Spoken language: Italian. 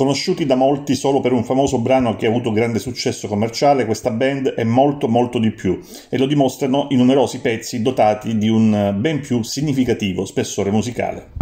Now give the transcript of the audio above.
Conosciuti da molti solo per un famoso brano che ha avuto grande successo commerciale, questa band è molto molto di più e lo dimostrano i numerosi pezzi dotati di un ben più significativo spessore musicale.